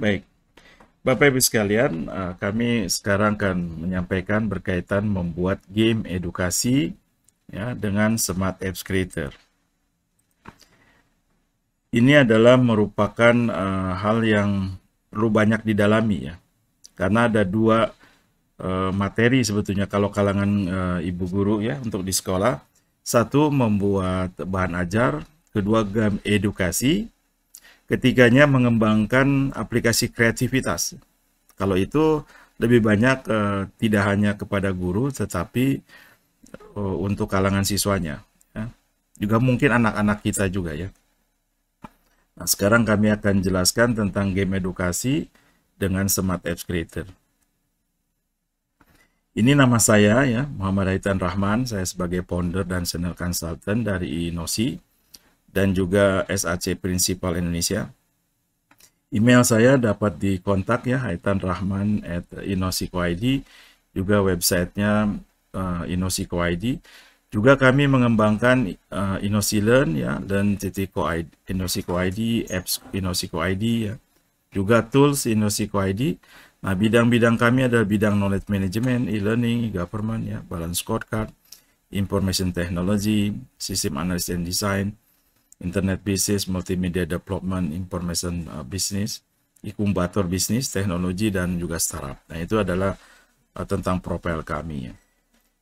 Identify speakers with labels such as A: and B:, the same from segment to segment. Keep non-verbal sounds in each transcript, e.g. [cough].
A: Baik. Bapak Ibu sekalian, eh, kami sekarang akan menyampaikan berkaitan membuat game edukasi ya dengan Smart Apps Creator. Ini adalah merupakan uh, hal yang perlu banyak didalami ya. Karena ada dua uh, materi sebetulnya kalau kalangan uh, ibu guru ya untuk di sekolah. Satu membuat bahan ajar, kedua game edukasi Ketiganya mengembangkan aplikasi kreativitas. Kalau itu lebih banyak eh, tidak hanya kepada guru tetapi eh, untuk kalangan siswanya. Ya. Juga mungkin anak-anak kita juga ya. Nah, sekarang kami akan jelaskan tentang game edukasi dengan Smart Apps Creator. Ini nama saya ya, Muhammad Haitan Rahman. Saya sebagai founder dan senior consultant dari INOSI dan juga SAC Principal Indonesia. Email saya dapat dikontak ya rahman at inosiko.id juga websitenya uh, eh, inosiko.id juga kami mengembangkan uh, ya dan titik Inosiko ID, apps Inosiko ID ya. Juga tools Inosiko ID. Nah, bidang-bidang kami adalah bidang knowledge management, e-learning, e-government ya, balance scorecard, information technology, sistem analis dan design, internet business, multimedia development, information uh, business, inkubator bisnis, teknologi, dan juga startup. Nah, itu adalah uh, tentang profil kami.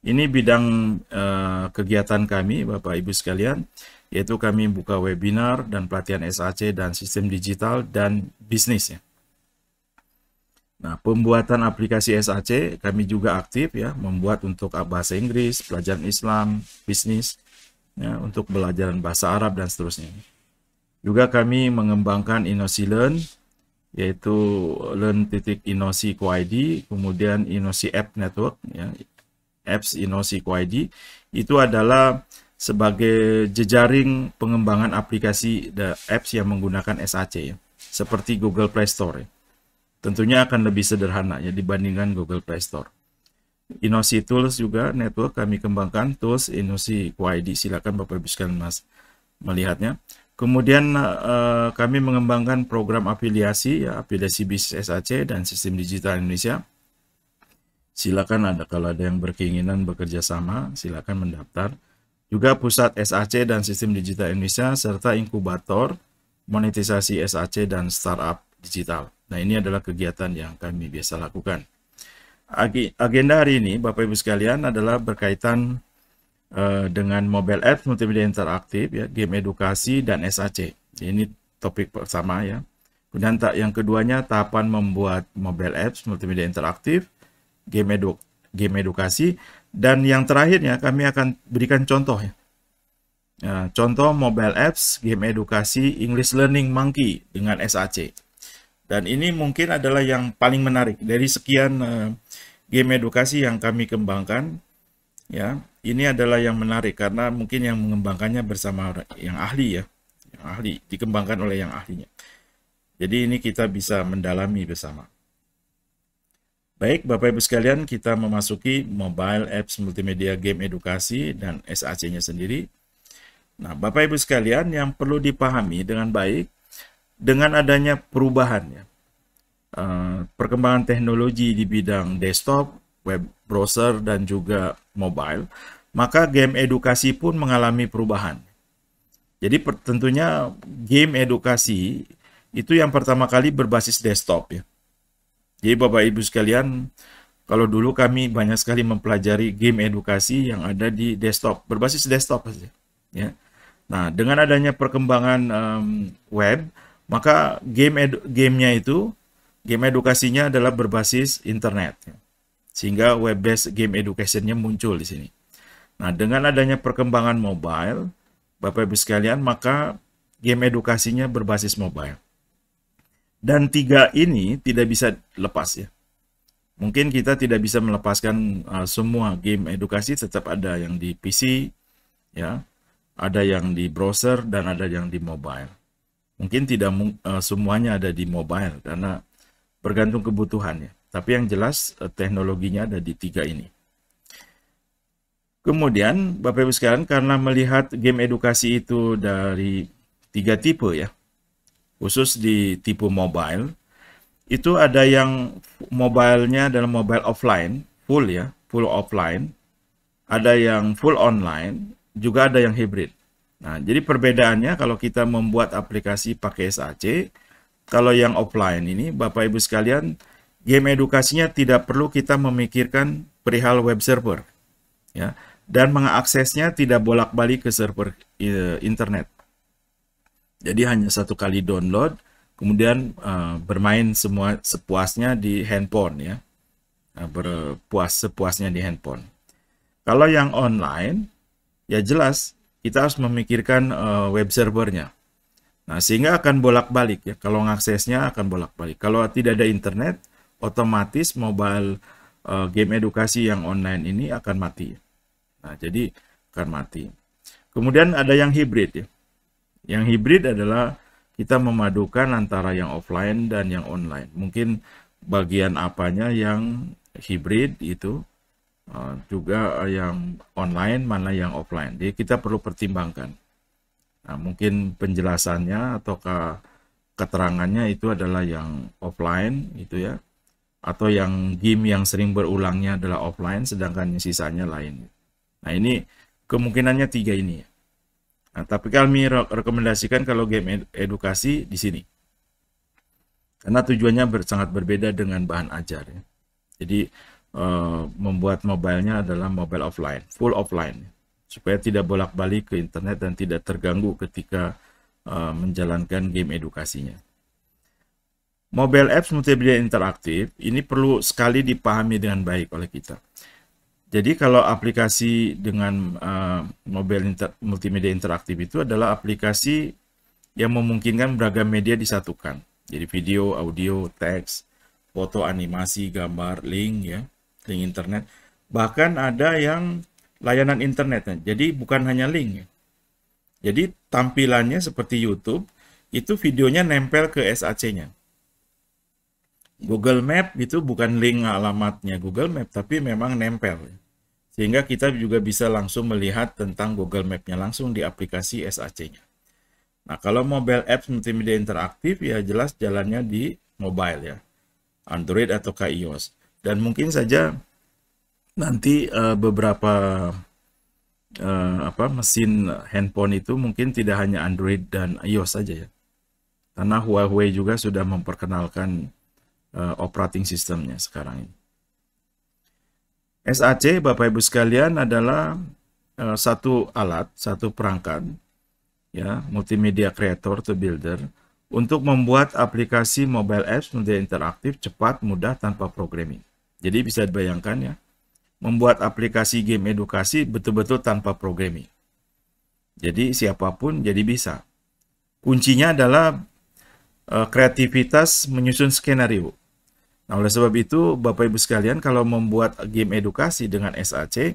A: Ini bidang uh, kegiatan kami, Bapak Ibu sekalian, yaitu kami buka webinar dan pelatihan SAC dan sistem digital dan bisnis. Ya. Nah, pembuatan aplikasi SAC kami juga aktif ya, membuat untuk bahasa Inggris, pelajaran Islam, bisnis, ya, untuk belajar bahasa Arab dan seterusnya. Juga kami mengembangkan Inosi yaitu learn titik inosi kemudian inosi app network, ya, apps inosi itu adalah sebagai jejaring pengembangan aplikasi the apps yang menggunakan SAC ya, seperti Google Play Store. Ya. Tentunya akan lebih sederhana ya dibandingkan Google Play Store. Inosi Tools juga network kami kembangkan tools Inosi QID. Silakan Bapak Ibu sekalian Mas melihatnya. Kemudian eh, kami mengembangkan program afiliasi ya afiliasi bisnis SAC dan sistem digital Indonesia. Silakan ada kalau ada yang berkeinginan bekerja sama silakan mendaftar. Juga pusat SAC dan sistem digital Indonesia serta inkubator monetisasi SAC dan startup digital. Nah, ini adalah kegiatan yang kami biasa lakukan agenda hari ini Bapak Ibu sekalian adalah berkaitan uh, dengan mobile apps multimedia interaktif ya, game edukasi dan SAC. Ini topik pertama ya. Kemudian yang keduanya tahapan membuat mobile apps multimedia interaktif, game edu game edukasi dan yang terakhirnya kami akan berikan contoh ya. Nah, contoh mobile apps game edukasi English Learning Monkey dengan SAC. Dan ini mungkin adalah yang paling menarik dari sekian uh, game edukasi yang kami kembangkan ya ini adalah yang menarik karena mungkin yang mengembangkannya bersama yang ahli ya yang ahli dikembangkan oleh yang ahlinya jadi ini kita bisa mendalami bersama baik bapak ibu sekalian kita memasuki mobile apps multimedia game edukasi dan SAC nya sendiri nah bapak ibu sekalian yang perlu dipahami dengan baik dengan adanya perubahan ya Eh, perkembangan teknologi di bidang desktop, web browser, dan juga mobile, maka game edukasi pun mengalami perubahan. Jadi tentunya game edukasi itu yang pertama kali berbasis desktop ya. Jadi Bapak Ibu sekalian, kalau dulu kami banyak sekali mempelajari game edukasi yang ada di desktop, berbasis desktop saja. Ya. Nah, dengan adanya perkembangan um, web, maka game gamenya itu game edukasinya adalah berbasis internet. Sehingga web-based game education muncul di sini. Nah, dengan adanya perkembangan mobile, Bapak Ibu sekalian, maka game edukasinya berbasis mobile. Dan tiga ini tidak bisa lepas ya. Mungkin kita tidak bisa melepaskan uh, semua game edukasi, tetap ada yang di PC, ya, ada yang di browser, dan ada yang di mobile. Mungkin tidak uh, semuanya ada di mobile, karena Bergantung kebutuhannya. Tapi yang jelas eh, teknologinya ada di tiga ini. Kemudian Bapak Ibu sekalian karena melihat game edukasi itu dari tiga tipe ya, khusus di tipe mobile, itu ada yang mobilenya dalam mobile offline, full ya, full offline, ada yang full online, juga ada yang hybrid. Nah, jadi perbedaannya kalau kita membuat aplikasi pakai SAC, kalau yang offline ini, Bapak Ibu sekalian, game edukasinya tidak perlu kita memikirkan perihal web server. Ya, dan mengaksesnya tidak bolak-balik ke server ya, internet. Jadi hanya satu kali download, kemudian uh, bermain semua sepuasnya di handphone ya eh, berpuas sepuasnya di handphone kalau yang online ya jelas kita harus memikirkan uh, web servernya Nah, sehingga akan bolak-balik ya. Kalau aksesnya akan bolak-balik. Kalau tidak ada internet, otomatis mobile uh, game edukasi yang online ini akan mati. Nah, jadi akan mati. Kemudian ada yang hybrid ya. Yang hybrid adalah kita memadukan antara yang offline dan yang online. Mungkin bagian apanya yang hybrid itu eh, juga yang online mana yang offline. Jadi kita perlu pertimbangkan. Nah, mungkin penjelasannya ataukah keterangannya itu adalah yang offline gitu ya. Atau yang game yang sering berulangnya adalah offline sedangkan sisanya lain. Nah, ini kemungkinannya tiga ini Nah, tapi kami rekomendasikan kalau game edukasi di sini. Karena tujuannya ber, sangat berbeda dengan bahan ajar ya. Jadi e, membuat mobilenya adalah mobile offline, full offline supaya tidak bolak-balik ke internet dan tidak terganggu ketika uh, menjalankan game edukasinya. Mobile apps multimedia interaktif ini perlu sekali dipahami dengan baik oleh kita. Jadi kalau aplikasi dengan uh, mobile inter multimedia interaktif itu adalah aplikasi yang memungkinkan beragam media disatukan. Jadi video, audio, teks, foto, animasi, gambar, link ya, link internet. Bahkan ada yang layanan internetnya. Jadi bukan hanya link. Jadi tampilannya seperti YouTube, itu videonya nempel ke SAC-nya. Google Map itu bukan link alamatnya Google Map, tapi memang nempel. Sehingga kita juga bisa langsung melihat tentang Google Map-nya langsung di aplikasi SAC-nya. Nah, kalau mobile apps multimedia interaktif, ya jelas jalannya di mobile ya. Android atau iOS. Dan mungkin saja nanti uh, beberapa uh, apa mesin handphone itu mungkin tidak hanya Android dan iOS saja ya. Karena Huawei juga sudah memperkenalkan uh, operating sistemnya sekarang ini. SAC Bapak Ibu sekalian adalah uh, satu alat, satu perangkat ya, multimedia creator to builder untuk membuat aplikasi mobile apps menjadi interaktif, cepat, mudah tanpa programming. Jadi bisa dibayangkan ya, membuat aplikasi game edukasi betul-betul tanpa programming. Jadi siapapun jadi bisa. Kuncinya adalah uh, kreativitas menyusun skenario. Nah, oleh sebab itu, Bapak Ibu sekalian, kalau membuat game edukasi dengan SAC,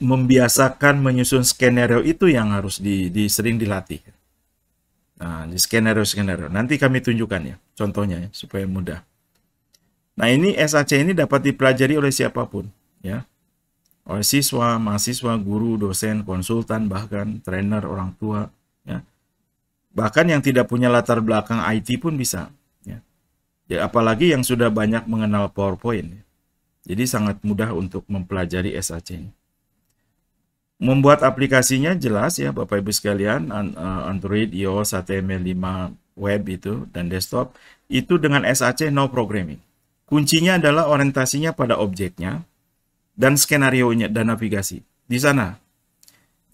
A: membiasakan menyusun skenario itu yang harus di, di sering dilatih. Nah, di skenario-skenario. Nanti kami tunjukkan ya, contohnya ya, supaya mudah. Nah, ini SAC ini dapat dipelajari oleh siapapun, ya. Oleh siswa, mahasiswa, guru, dosen, konsultan, bahkan trainer, orang tua, ya. Bahkan yang tidak punya latar belakang IT pun bisa, ya. ya apalagi yang sudah banyak mengenal PowerPoint. Ya. Jadi sangat mudah untuk mempelajari SAC ini. Membuat aplikasinya jelas ya Bapak Ibu sekalian, e, Android, iOS, HTML5, web itu dan desktop itu dengan SAC no programming Kuncinya adalah orientasinya pada objeknya dan skenario-nya dan navigasi. Di sana.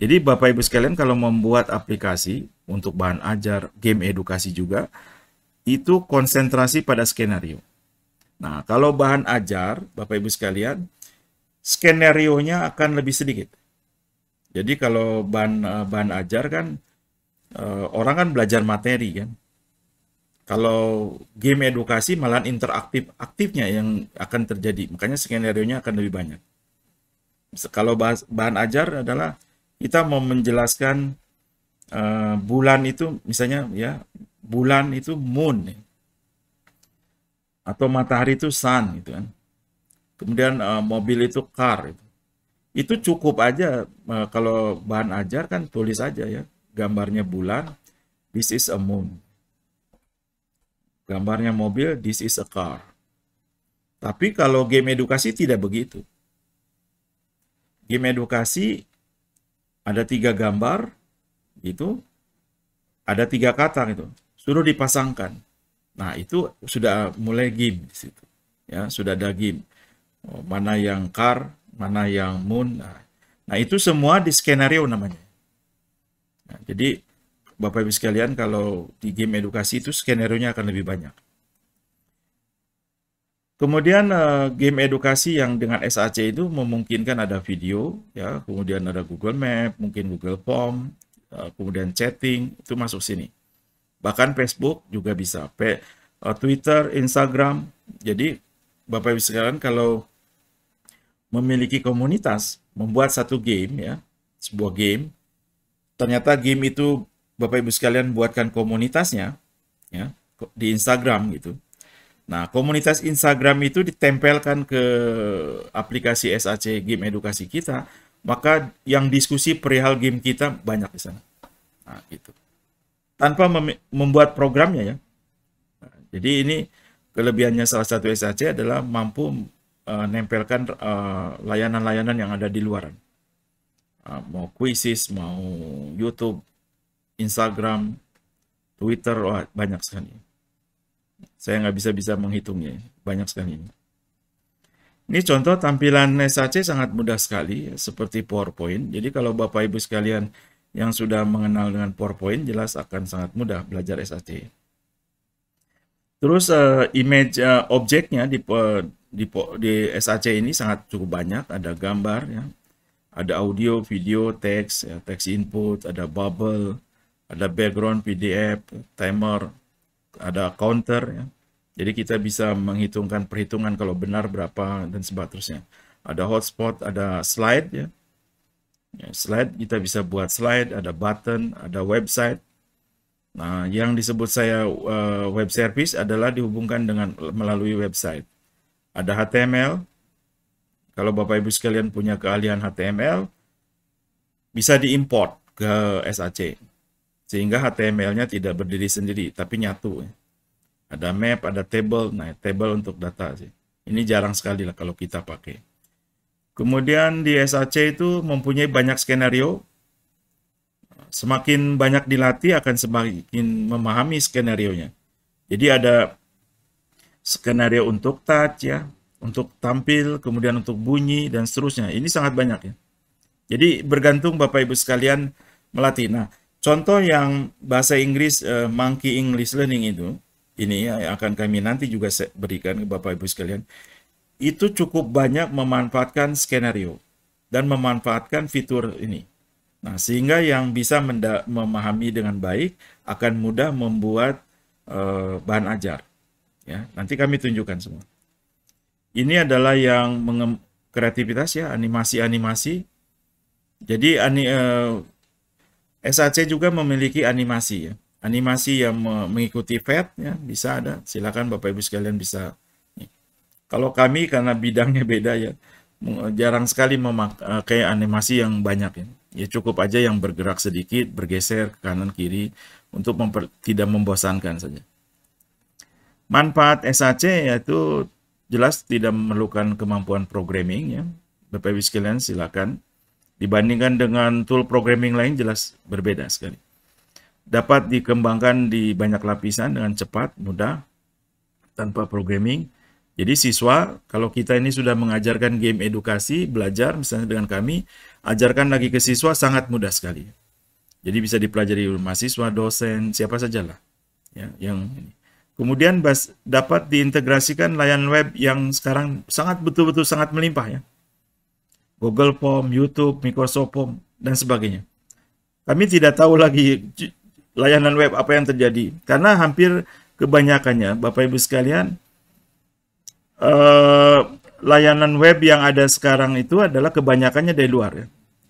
A: Jadi Bapak Ibu sekalian kalau membuat aplikasi untuk bahan ajar, game edukasi juga, itu konsentrasi pada skenario. Nah, kalau bahan ajar, Bapak Ibu sekalian, skenario-nya akan lebih sedikit. Jadi kalau bahan eh, bahan ajar kan eh, orang kan belajar materi kan. Kalau game edukasi malahan interaktif aktifnya yang akan terjadi. Makanya skenario-nya akan lebih banyak. Kalau bahas, bahan ajar adalah kita mau menjelaskan uh, bulan itu misalnya ya bulan itu moon atau matahari itu sun gitu kan. Kemudian uh, mobil itu car gitu. Itu cukup aja uh, kalau bahan ajar kan tulis aja ya gambarnya bulan this is a moon. Gambarnya mobil, this is a car. Tapi kalau game edukasi tidak begitu. Game edukasi ada tiga gambar, itu, Ada tiga kata gitu. Suruh dipasangkan. Nah itu sudah mulai game di situ. Ya sudah ada game. Oh, mana yang car, mana yang moon. Nah, nah itu semua di skenario namanya. Nah, jadi Bapak Ibu sekalian kalau di game edukasi itu skenario-nya akan lebih banyak. Kemudian eh, game edukasi yang dengan SAC itu memungkinkan ada video, ya, kemudian ada Google Map, mungkin Google Form, eh, kemudian chatting itu masuk sini. Bahkan Facebook juga bisa, eh, Twitter, Instagram. Jadi Bapak Ibu sekalian kalau memiliki komunitas, membuat satu game ya, sebuah game, ternyata game itu Bapak Ibu sekalian buatkan komunitasnya ya di Instagram gitu. Nah, komunitas Instagram itu ditempelkan ke aplikasi SAC Game Edukasi kita, maka yang diskusi perihal game kita banyak di sana. Nah, gitu. Tanpa mem membuat programnya ya. Nah, jadi ini kelebihannya salah satu SAC adalah mampu uh, nempelkan eh, layanan-layanan uh, yang ada di luaran. Uh, mau kuisis, mau YouTube, Instagram, Twitter, wah, banyak sekali. Saya nggak bisa-bisa menghitungnya, banyak sekali. Ini contoh tampilan SAC sangat mudah sekali, seperti PowerPoint. Jadi kalau Bapak-Ibu sekalian yang sudah mengenal dengan PowerPoint, jelas akan sangat mudah belajar SAC. Terus uh, image uh, objeknya di, uh, di, di SAC ini sangat cukup banyak, ada gambar, ya. ada audio, video, teks, ya, teks input, ada bubble, ada background PDF, timer, ada counter ya. Jadi kita bisa menghitungkan perhitungan kalau benar berapa dan sebagainya. Ada hotspot, ada slide ya. ya. Slide kita bisa buat slide, ada button, ada website. Nah, yang disebut saya uh, web service adalah dihubungkan dengan melalui website. Ada HTML. Kalau Bapak Ibu sekalian punya keahlian HTML, bisa diimport ke SAC sehingga HTML-nya tidak berdiri sendiri tapi nyatu. Ya. Ada map, ada table, nah table untuk data sih. Ini jarang sekali lah kalau kita pakai. Kemudian di SAC itu mempunyai banyak skenario. Semakin banyak dilatih akan semakin memahami skenario nya Jadi ada skenario untuk touch ya, untuk tampil, kemudian untuk bunyi dan seterusnya. Ini sangat banyak ya. Jadi bergantung Bapak Ibu sekalian melatih. Nah, Contoh yang bahasa Inggris uh, monkey English learning itu, ini ya, yang akan kami nanti juga berikan ke Bapak Ibu sekalian, itu cukup banyak memanfaatkan skenario dan memanfaatkan fitur ini. Nah, sehingga yang bisa memahami dengan baik akan mudah membuat uh, bahan ajar. Ya, nanti kami tunjukkan semua. Ini adalah yang kreativitas ya, animasi-animasi. Jadi ani, uh, SAC juga memiliki animasi ya. Animasi yang mengikuti FED ya bisa ada. Silakan Bapak Ibu sekalian bisa. Ya. Kalau kami karena bidangnya beda ya, jarang sekali memakai eh, animasi yang banyak ya. Ya cukup aja yang bergerak sedikit, bergeser ke kanan kiri untuk memper, tidak membosankan saja. Manfaat SAC yaitu jelas tidak memerlukan kemampuan programming ya. Bapak Ibu sekalian silakan Dibandingkan dengan tool programming lain jelas berbeda sekali. Dapat dikembangkan di banyak lapisan dengan cepat, mudah, tanpa programming. Jadi siswa, kalau kita ini sudah mengajarkan game edukasi, belajar misalnya dengan kami, ajarkan lagi ke siswa sangat mudah sekali. Jadi bisa dipelajari oleh mahasiswa, dosen, siapa sajalah. Ya, yang ini. Kemudian dapat diintegrasikan layanan web yang sekarang sangat betul-betul sangat melimpah ya. Google Form, YouTube, Microsoft Form, dan sebagainya. Kami tidak tahu lagi layanan web apa yang terjadi. Karena hampir kebanyakannya, Bapak-Ibu sekalian, eh, layanan web yang ada sekarang itu adalah kebanyakannya dari luar. Ya.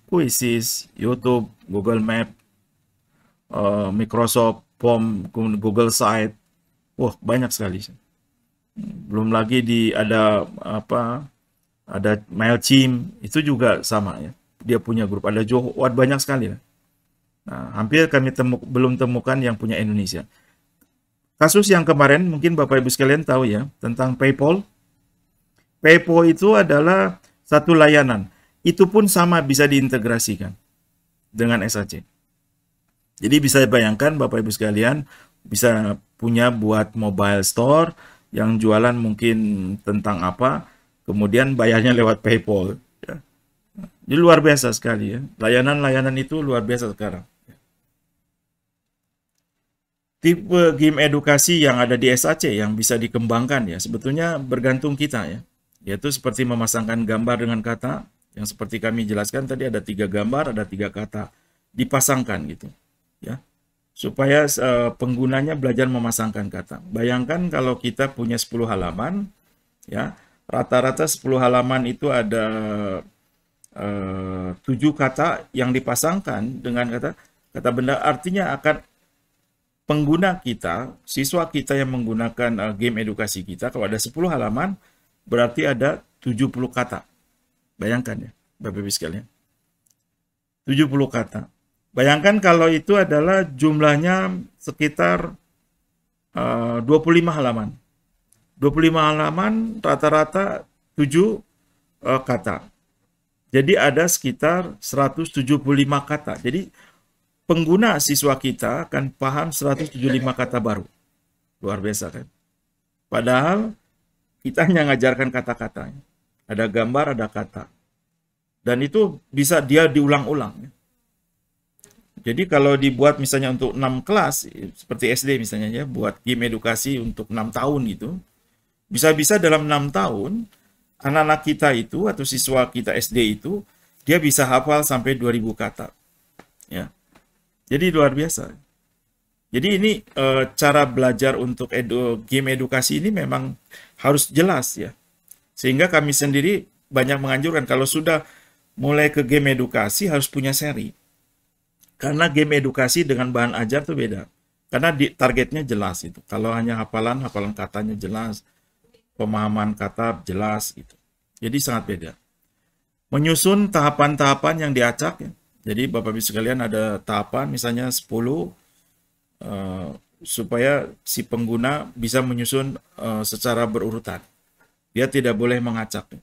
A: Quizzes, YouTube, Google Map, eh, Microsoft Form, Google Site. Wah, banyak sekali. Hmm, belum lagi di ada apa ada MailChimp, itu juga sama ya. Dia punya grup, ada Johor, banyak sekali. Ya. Nah, hampir kami temu, belum temukan yang punya Indonesia. Kasus yang kemarin mungkin Bapak Ibu sekalian tahu ya, tentang PayPal. PayPal itu adalah satu layanan. Itu pun sama bisa diintegrasikan dengan SAC. Jadi bisa bayangkan Bapak Ibu sekalian bisa punya buat mobile store yang jualan mungkin tentang apa, kemudian bayarnya lewat PayPal. Ya. Ini luar biasa sekali ya. Layanan-layanan itu luar biasa sekarang. Tipe game edukasi yang ada di SAC yang bisa dikembangkan ya, sebetulnya bergantung kita ya. Yaitu seperti memasangkan gambar dengan kata, yang seperti kami jelaskan tadi ada tiga gambar, ada tiga kata, dipasangkan gitu. ya Supaya eh, penggunanya belajar memasangkan kata. Bayangkan kalau kita punya 10 halaman, ya rata-rata 10 halaman itu ada eh, tujuh kata yang dipasangkan dengan kata kata benda artinya akan pengguna kita, siswa kita yang menggunakan eh, game edukasi kita kalau ada 10 halaman berarti ada 70 kata. Bayangkan ya, Bapak Ibu sekalian. 70 kata. Bayangkan kalau itu adalah jumlahnya sekitar eh, uh, 25 halaman. 25 halaman rata-rata 7 uh, eh, kata. Jadi ada sekitar 175 kata. Jadi pengguna siswa kita akan paham 175 kata baru. Luar biasa kan? Padahal kita hanya ngajarkan kata-katanya. Ada gambar, ada kata. Dan itu bisa dia diulang-ulang. Ya. Jadi kalau dibuat misalnya untuk 6 kelas, seperti SD misalnya ya, buat game edukasi untuk 6 tahun gitu, bisa-bisa dalam enam tahun, anak-anak kita itu atau siswa kita SD itu, dia bisa hafal sampai 2000 kata. Ya. Jadi luar biasa. Jadi ini e, cara belajar untuk edu, game edukasi ini memang harus jelas ya. Sehingga kami sendiri banyak menganjurkan kalau sudah mulai ke game edukasi harus punya seri. Karena game edukasi dengan bahan ajar itu beda. Karena di, targetnya jelas itu. Kalau hanya hafalan, hafalan katanya jelas pemahaman kata jelas itu. Jadi sangat beda. Menyusun tahapan-tahapan yang diacak ya. Jadi Bapak Ibu sekalian ada tahapan misalnya 10 uh, eh, supaya si pengguna bisa menyusun uh, secara berurutan. Dia tidak boleh mengacak. Ya.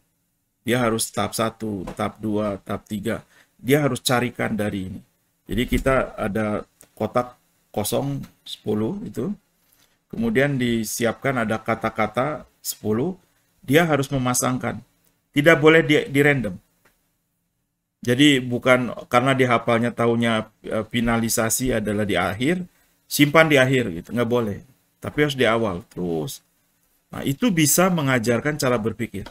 A: Dia harus tahap 1, tahap 2, tahap 3. Dia harus carikan dari ini. Jadi kita ada kotak kosong 10 itu. Kemudian disiapkan ada kata-kata 10, dia harus memasangkan. Tidak boleh di, di random. Jadi bukan karena dia hafalnya tahunya e, finalisasi adalah di akhir, simpan di akhir gitu, nggak boleh. Tapi harus di awal, terus. Nah, itu bisa mengajarkan cara berpikir.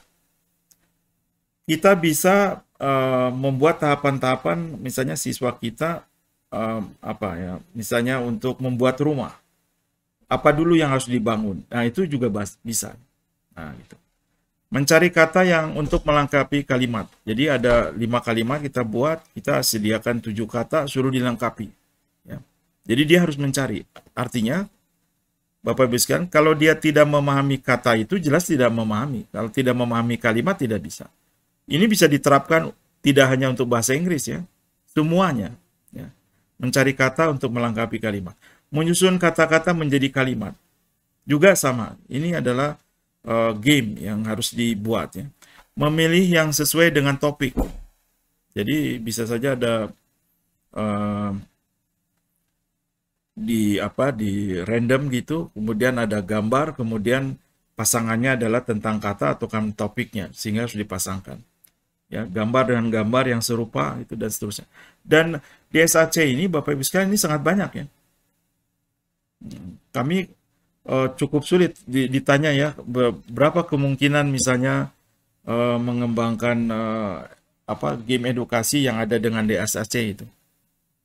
A: Kita bisa uh, membuat tahapan-tahapan, misalnya siswa kita um, apa ya, misalnya untuk membuat rumah, apa dulu yang harus dibangun. Nah, itu juga bisa. Nah, gitu. Mencari kata yang untuk melengkapi kalimat. Jadi ada lima kalimat kita buat, kita sediakan tujuh kata, suruh dilengkapi. Ya. Jadi dia harus mencari. Artinya, Bapak Ibu sekalian, kalau dia tidak memahami kata itu, jelas tidak memahami. Kalau tidak memahami kalimat, tidak bisa. Ini bisa diterapkan tidak hanya untuk bahasa Inggris ya, semuanya. Ya. Mencari kata untuk melengkapi kalimat. Menyusun kata-kata menjadi kalimat. Juga sama. Ini adalah uh, game yang harus dibuat ya. Memilih yang sesuai dengan topik. Jadi bisa saja ada uh, di apa di random gitu, kemudian ada gambar, kemudian pasangannya adalah tentang kata atau kan topiknya sehingga harus dipasangkan. Ya, gambar dengan gambar yang serupa itu dan seterusnya. Dan di SAC ini Bapak Ibu sekalian ini sangat banyak ya. Hmm, kami uh, cukup sulit ditanya ya berapa kemungkinan misalnya uh, mengembangkan uh, apa game edukasi yang ada dengan DSAC itu.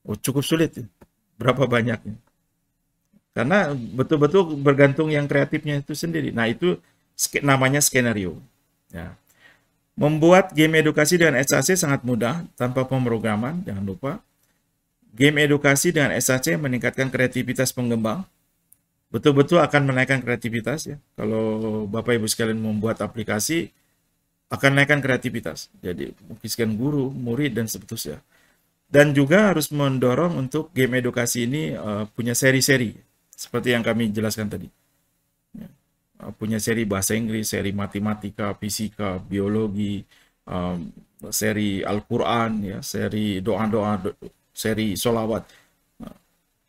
A: Oh, cukup sulit. Ya. Berapa banyaknya? Karena betul-betul bergantung yang kreatifnya itu sendiri. Nah, itu namanya skenario. Ya. Membuat game edukasi dengan SAC sangat mudah tanpa pemrograman, jangan lupa. Game edukasi dengan SAC meningkatkan kreativitas pengembang betul-betul akan menaikkan kreativitas ya. Kalau Bapak Ibu sekalian membuat aplikasi akan naikkan kreativitas. Jadi mungkin guru, murid dan seterusnya. Dan juga harus mendorong untuk game edukasi ini uh, punya seri-seri seperti yang kami jelaskan tadi. Ya. Uh, punya seri bahasa Inggris, seri matematika, fisika, biologi, um, seri Al-Qur'an ya, seri doa-doa, seri solawat. Nah,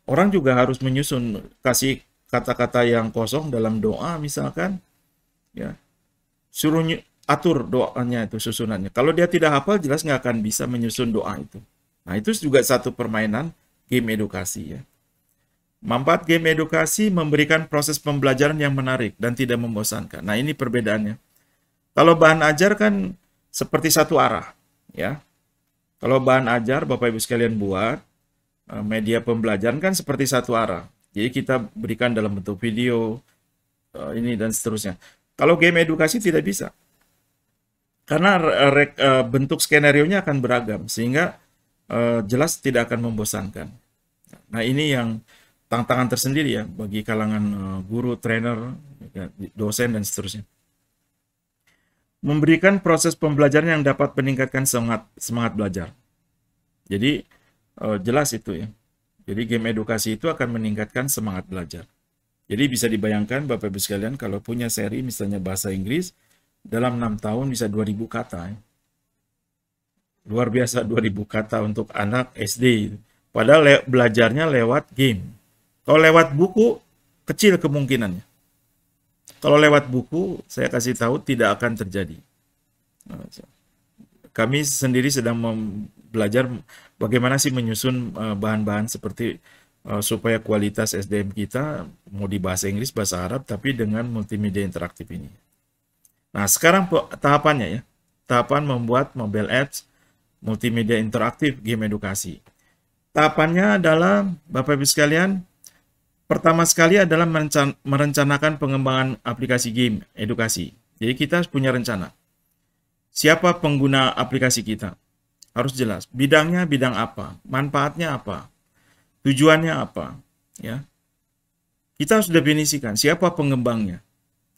A: orang juga harus menyusun kasih kata-kata yang kosong dalam doa misalkan ya suruh atur doanya itu susunannya kalau dia tidak hafal jelas nggak akan bisa menyusun doa itu nah itu juga satu permainan game edukasi ya Manfaat game edukasi memberikan proses pembelajaran yang menarik dan tidak membosankan. Nah, ini perbedaannya. Kalau bahan ajar kan seperti satu arah, ya. Kalau bahan ajar Bapak Ibu sekalian buat eh, media pembelajaran kan seperti satu arah. Jadi kita berikan dalam bentuk video, uh, ini dan seterusnya. Kalau game edukasi tidak bisa. Karena rek, uh, eh, bentuk skenario-nya akan beragam, sehingga uh, jelas tidak akan membosankan. Nah ini yang tantangan tersendiri ya, bagi kalangan uh, guru, trainer, ya, dosen, dan seterusnya. Memberikan proses pembelajaran yang dapat meningkatkan semangat, semangat belajar. Jadi uh, jelas itu ya. Jadi game edukasi itu akan meningkatkan semangat belajar. Jadi bisa dibayangkan Bapak Ibu sekalian kalau punya seri misalnya bahasa Inggris dalam 6 tahun bisa 2000 kata. Ya. Luar biasa 2000 kata untuk anak SD. Padahal le belajarnya lewat game. Kalau lewat buku kecil kemungkinannya. Kalau lewat buku saya kasih tahu tidak akan terjadi. Nah, kami sendiri sedang belajar bagaimana sih menyusun eh, bahan-bahan seperti eh, supaya kualitas SDM kita mau di bahasa Inggris, bahasa Arab, tapi dengan multimedia interaktif ini. Nah, sekarang tahapannya ya. Tahapan membuat mobile apps multimedia interaktif game edukasi. Tahapannya adalah, Bapak-Ibu sekalian, pertama sekali adalah merencanakan pengembangan aplikasi game edukasi. Jadi kita punya rencana. Siapa pengguna aplikasi kita? harus jelas bidangnya bidang apa manfaatnya apa tujuannya apa ya kita harus definisikan siapa pengembangnya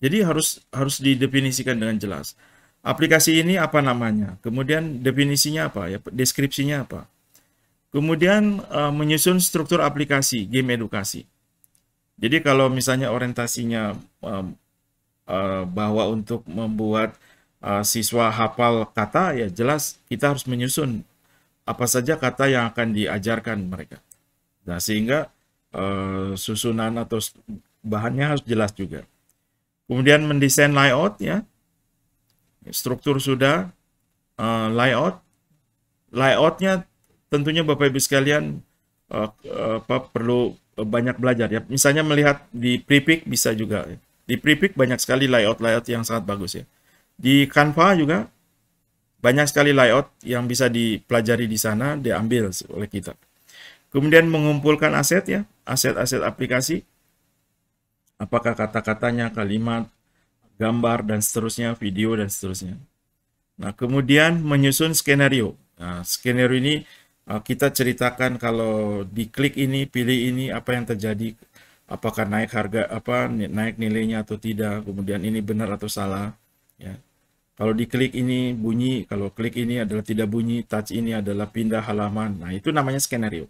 A: jadi harus harus didefinisikan dengan jelas aplikasi ini apa namanya kemudian definisinya apa ya deskripsinya apa kemudian uh, menyusun struktur aplikasi game edukasi jadi kalau misalnya orientasinya um, uh, bahwa untuk membuat Eh, siswa hafal kata, ya jelas kita harus menyusun apa saja kata yang akan diajarkan mereka. Nah, sehingga uh, susunan atau bahannya harus jelas juga. Kemudian mendesain layout ya. Struktur sudah uh, layout. Layoutnya tentunya Bapak Ibu sekalian uh, apa perlu banyak belajar ya. Misalnya melihat di Pripik bisa juga. Di Pripik banyak sekali layout-layout yang sangat bagus ya. Di Canva juga banyak sekali layout yang bisa dipelajari di sana, diambil oleh kita. Kemudian mengumpulkan aset ya, aset-aset aplikasi. Apakah kata-katanya, kalimat, gambar, dan seterusnya, video, dan seterusnya. Nah, kemudian menyusun skenario. Nah, skenario ini uh, kita ceritakan kalau diklik ini, pilih ini, apa yang terjadi, apakah naik harga, apa naik nilainya atau tidak, kemudian ini benar atau salah ya kalau diklik ini bunyi, kalau klik ini adalah tidak bunyi, touch ini adalah pindah halaman. Nah, itu namanya skenario.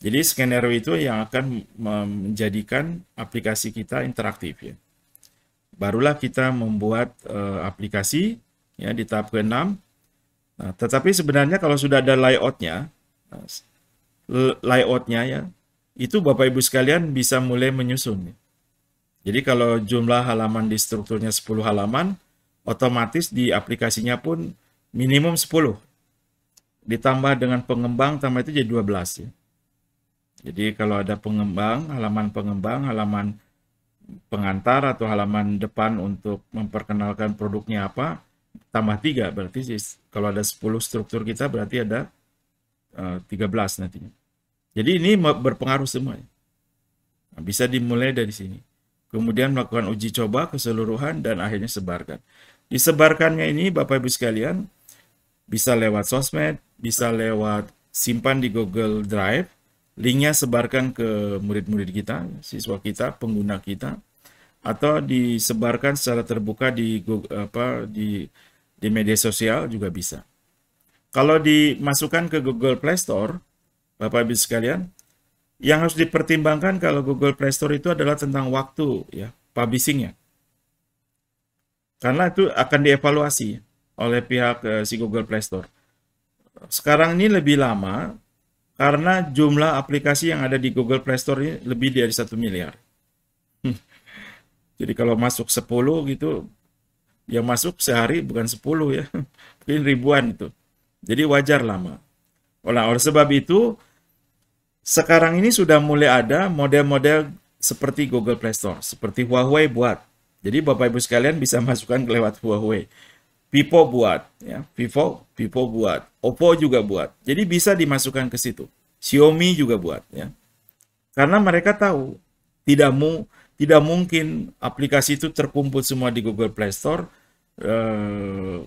A: Jadi skenario itu yang akan menjadikan aplikasi kita interaktif ya. Barulah kita membuat uh, aplikasi ya di tahap ke-6. Nah, tetapi sebenarnya kalau sudah ada layoutnya, eh, layoutnya ya, itu Bapak Ibu sekalian bisa mulai menyusun. Ya. Jadi kalau jumlah halaman di strukturnya 10 halaman, otomatis di aplikasinya pun minimum 10. Ditambah dengan pengembang, tambah itu jadi 12. Ya. Jadi kalau ada pengembang, halaman pengembang, halaman pengantar atau halaman depan untuk memperkenalkan produknya apa, tambah 3. Berarti kalau ada 10 struktur kita, berarti ada uh, eh, 13 nantinya. Jadi ini berpengaruh semuanya. Nah, bisa dimulai dari sini. Kemudian melakukan uji coba keseluruhan dan akhirnya sebarkan. Disebarkannya ini Bapak Ibu sekalian bisa lewat sosmed, bisa lewat simpan di Google Drive, linknya sebarkan ke murid-murid kita, siswa kita, pengguna kita, atau disebarkan secara terbuka di Google, apa di di media sosial juga bisa. Kalau dimasukkan ke Google Play Store, Bapak Ibu sekalian, yang harus dipertimbangkan kalau Google Play Store itu adalah tentang waktu ya, publishingnya. Karena itu akan dievaluasi oleh pihak uh, si Google Play Store. Sekarang ini lebih lama karena jumlah aplikasi yang ada di Google Play Store ini lebih dari satu miliar. Hmm. Jadi kalau masuk 10 gitu, yang masuk sehari bukan 10 ya, [laughs] mungkin ribuan itu. Jadi wajar lama. Oleh, nah, oleh sebab itu, sekarang ini sudah mulai ada model-model seperti Google Play Store, seperti Huawei buat. Jadi Bapak Ibu sekalian bisa [laughs] masukkan ke lewat Huawei. Vivo buat, ya. Vivo, Vivo buat. Oppo juga buat. Jadi bisa dimasukkan ke situ. Xiaomi juga buat, ya. Karena mereka tahu tidak mu tidak mungkin aplikasi itu terkumpul semua di Google Play Store eh,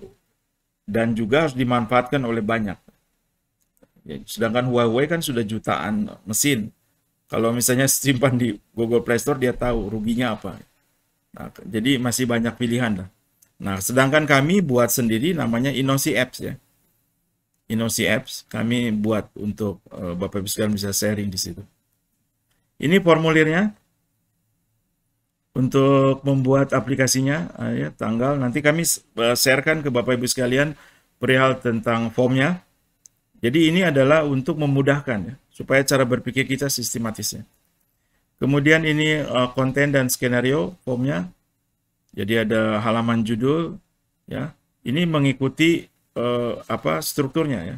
A: dan juga harus dimanfaatkan oleh banyak. Ya, sedangkan Huawei kan sudah jutaan mesin. Kalau misalnya simpan di Google Play Store dia tahu ruginya apa. Nah, jadi masih banyak pilihan lah. Nah, sedangkan kami buat sendiri namanya Inosi Apps ya. Inosi Apps kami buat untuk uh, Bapak Ibu sekalian bisa sharing di situ. Ini formulirnya untuk membuat aplikasinya uh, ya tanggal nanti kami uh, sharekan ke Bapak Ibu sekalian perihal tentang formnya. Jadi ini adalah untuk memudahkan ya supaya cara berpikir kita sistematisnya. Kemudian ini uh, konten dan skenario formnya. Jadi ada halaman judul ya. Ini mengikuti uh, apa strukturnya ya.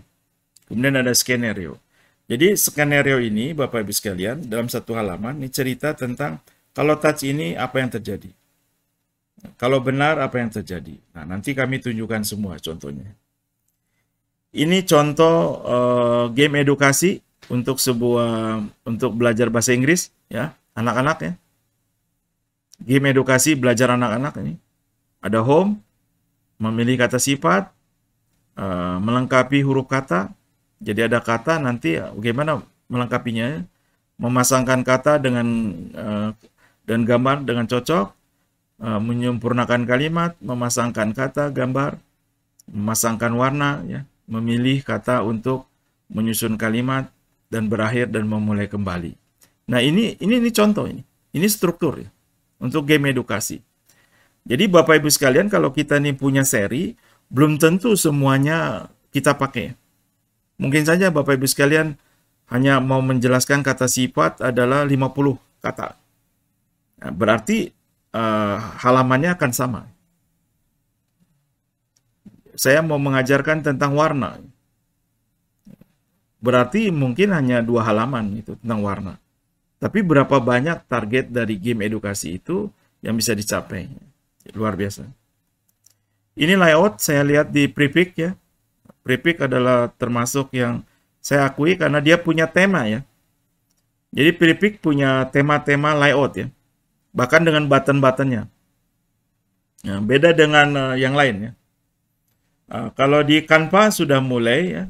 A: Kemudian ada skenario. Jadi skenario ini Bapak Ibu sekalian dalam satu halaman ini cerita tentang kalau touch ini apa yang terjadi. Kalau benar apa yang terjadi. Nah, nanti kami tunjukkan semua contohnya. Ini contoh uh, game edukasi untuk sebuah untuk belajar bahasa Inggris ya anak-anak ya game edukasi belajar anak-anak ini ada home memilih kata sifat uh, melengkapi huruf kata jadi ada kata nanti ya, bagaimana melengkapinya ya? memasangkan kata dengan uh, dan gambar dengan cocok eh, menyempurnakan kalimat memasangkan kata gambar memasangkan warna ya memilih kata untuk menyusun kalimat dan berakhir dan memulai kembali. Nah ini ini ini contoh ini, ini struktur ya untuk game edukasi. Jadi Bapak Ibu sekalian kalau kita nih punya seri, belum tentu semuanya kita pakai. Mungkin saja Bapak Ibu sekalian hanya mau menjelaskan kata sifat adalah 50 kata. Nah, berarti uh, halamannya akan sama. Saya mau mengajarkan tentang warna. Berarti mungkin hanya dua halaman itu tentang warna. Tapi berapa banyak target dari game edukasi itu yang bisa dicapai? Luar biasa. Ini layout saya lihat di Prepick ya. Prepick adalah termasuk yang saya akui karena dia punya tema ya. Jadi Prepick punya tema-tema layout ya. Bahkan dengan button-buttonnya. Nah, beda dengan uh, yang lain ya. Uh, kalau di Canva sudah mulai ya,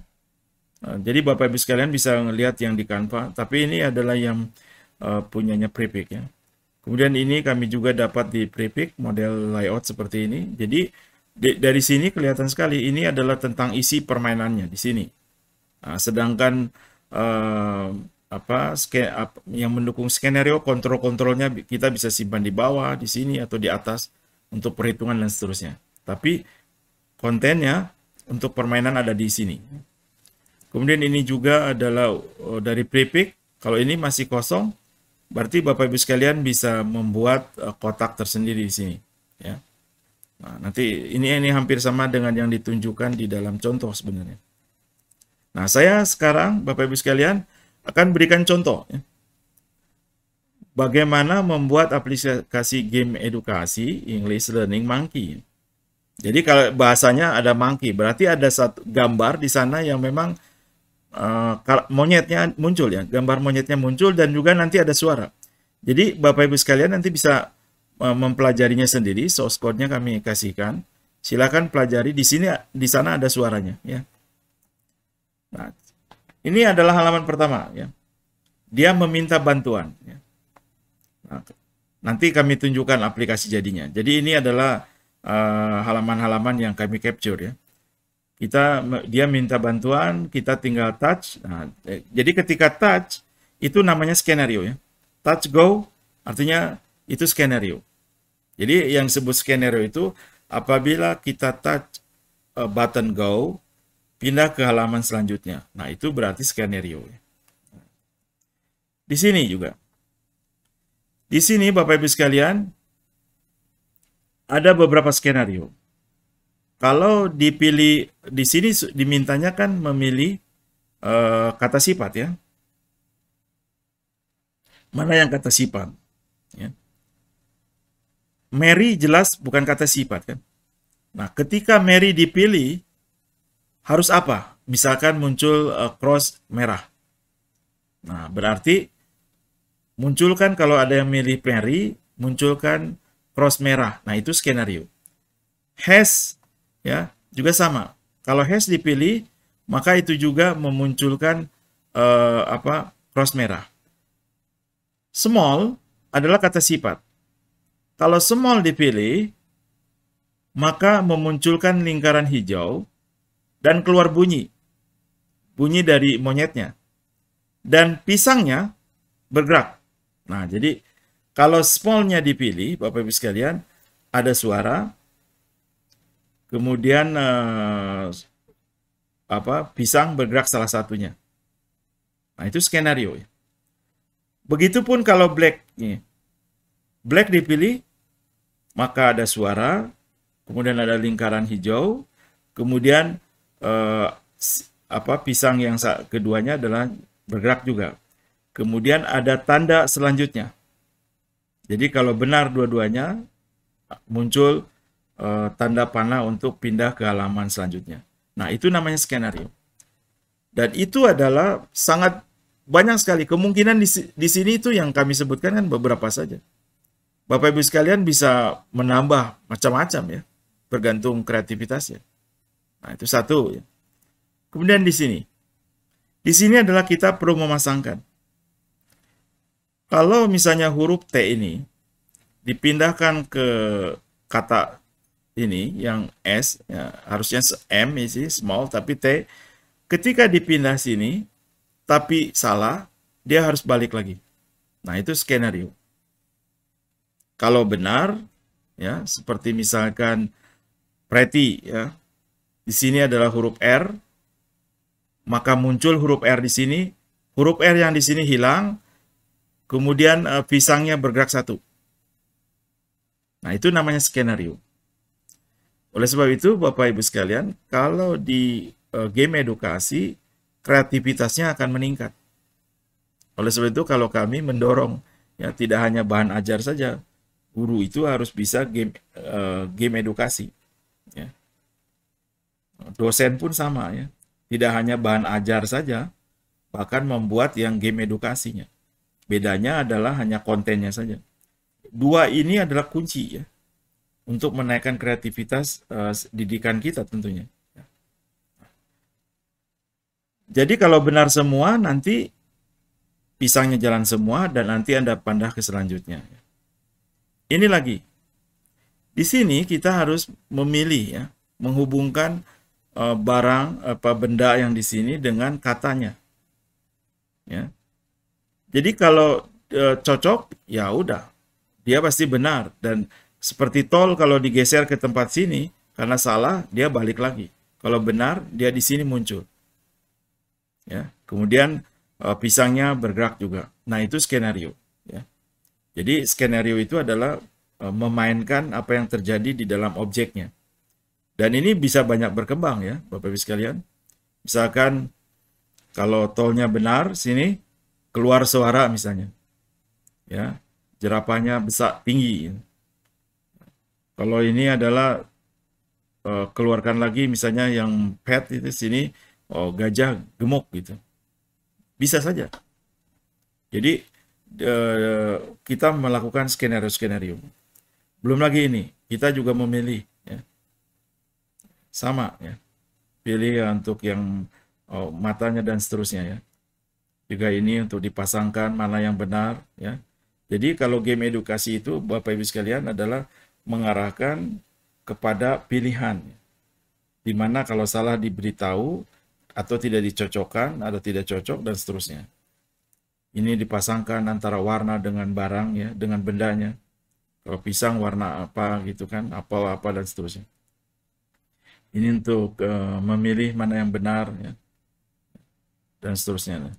A: Eh, jadi Bapak Ibu sekalian bisa melihat yang di Canva, tapi ini adalah yang uh, punyanya Prepik ya. Kemudian ini kami juga dapat di Prepik model layout seperti ini. Jadi di, dari sini kelihatan sekali ini adalah tentang isi permainannya di sini. Nah, sedangkan uh, apa, apa yang mendukung skenario kontrol-kontrolnya kita bisa simpan di bawah, di sini atau di atas untuk perhitungan dan seterusnya. Tapi kontennya untuk permainan ada di sini. Kemudian ini juga adalah oh, dari prefix. Kalau ini masih kosong, berarti Bapak Ibu sekalian bisa membuat eh, kotak tersendiri di sini. Ya. Nah, nanti ini ini hampir sama dengan yang ditunjukkan di dalam contoh sebenarnya. Nah, saya sekarang Bapak Ibu sekalian akan berikan contoh ya. bagaimana membuat aplikasi game edukasi English Learning Monkey. Jadi kalau bahasanya ada monkey, berarti ada satu gambar di sana yang memang uh, monyetnya muncul ya, gambar monyetnya muncul dan juga nanti ada suara. Jadi Bapak Ibu sekalian nanti bisa uh, mempelajarinya sendiri, source code-nya kami kasihkan. Silakan pelajari di sini di sana ada suaranya ya. Nah, ini adalah halaman pertama ya. Dia meminta bantuan ya. Nah, nanti kami tunjukkan aplikasi jadinya. Jadi ini adalah eh, halaman-halaman uh, yang kami capture ya kita dia minta bantuan, kita tinggal touch. Nah, eh, jadi ketika touch itu namanya skenario ya. Touch go artinya itu skenario. Jadi yang disebut skenario itu apabila kita touch eh, button go pindah ke halaman selanjutnya. Nah, itu berarti skenario ya. Di sini juga. Di sini Bapak Ibu sekalian ada beberapa skenario. Kalau dipilih di sini dimintanya kan memilih uh, kata sifat ya. Mana yang kata sifat? Ya. Mary jelas bukan kata sifat kan. Nah, ketika Mary dipilih harus apa? Misalkan muncul uh, cross merah. Nah, berarti munculkan kalau ada yang milih Mary, munculkan cross merah. Nah, itu skenario. Has ya juga sama. Kalau hash dipilih, maka itu juga memunculkan uh, apa cross merah. Small adalah kata sifat. Kalau small dipilih, maka memunculkan lingkaran hijau dan keluar bunyi. Bunyi dari monyetnya. Dan pisangnya bergerak. Nah, jadi kalau smallnya dipilih, Bapak-Ibu sekalian, ada suara, kemudian uh, apa pisang bergerak salah satunya. Nah, itu skenario ya. Begitupun kalau black ini. Ya. Black dipilih, maka ada suara, kemudian ada lingkaran hijau, kemudian eh, apa pisang yang keduanya adalah bergerak juga. Kemudian ada tanda selanjutnya. Jadi kalau benar dua-duanya muncul uh, tanda panah untuk pindah ke halaman selanjutnya. Nah, itu namanya skenario. Dan itu adalah sangat banyak sekali kemungkinan di, di sini itu yang kami sebutkan kan beberapa saja. Bapak Ibu sekalian bisa menambah macam-macam ya, bergantung kreativitasnya. Nah, itu satu ya. Kemudian di sini. Di sini adalah kita perlu memasangkan. Kalau misalnya huruf T ini dipindahkan ke kata ini yang S ya, harusnya M isi small tapi T ketika dipindah sini tapi salah dia harus balik lagi nah itu skenario kalau benar ya seperti misalkan pretty ya di sini adalah huruf R maka muncul huruf R di sini huruf R yang di sini hilang kemudian eh, pisangnya bergerak satu nah itu namanya skenario oleh sebab itu, Bapak Ibu sekalian, kalau di eh, game edukasi, kreativitasnya akan meningkat. Oleh sebab itu, kalau kami mendorong, ya tidak hanya bahan ajar saja, guru itu harus bisa game uh, game edukasi. Ya. Dosen pun sama ya, tidak hanya bahan ajar saja, bahkan membuat yang game edukasinya. Bedanya adalah hanya kontennya saja. Dua ini adalah kunci ya untuk menaikkan kreativitas uh, didikan kita tentunya. Ya. Jadi kalau benar semua nanti pisangnya jalan semua dan nanti Anda pandah ke selanjutnya. Ini lagi. Di sini kita harus memilih ya, menghubungkan uh, barang apa benda yang di sini dengan katanya. Ya. Jadi kalau uh, cocok ya udah. Dia pasti benar dan seperti tol kalau digeser ke tempat sini, karena salah dia balik lagi. Kalau benar dia di sini muncul. Ya, kemudian eh, pisangnya bergerak juga. Nah, itu skenario, ya. Jadi skenario itu adalah eh, memainkan apa yang terjadi di dalam objeknya. Dan ini bisa banyak berkembang ya, Bapak Ibu sekalian. Misalkan kalau tolnya benar sini keluar suara misalnya. Ya, jerapahnya besar tinggi. Kalau ini adalah uh, keluarkan lagi misalnya yang pet itu sini oh gajah gemuk gitu. Bisa saja. Jadi uh, kita melakukan skenario-skenario. Belum lagi ini, kita juga memilih ya. Sama ya. Pilih untuk yang oh, matanya dan seterusnya ya. Juga ini untuk dipasangkan mana yang benar ya. Jadi kalau game edukasi itu Bapak Ibu sekalian adalah mengarahkan kepada pilihan. Di mana kalau salah diberitahu atau tidak dicocokkan atau tidak cocok dan seterusnya. Ini dipasangkan antara warna dengan barang ya, dengan bendanya. Kalau pisang warna apa gitu kan, apa apa dan seterusnya. Ini untuk uh, memilih mana yang benar ya. Dan seterusnya.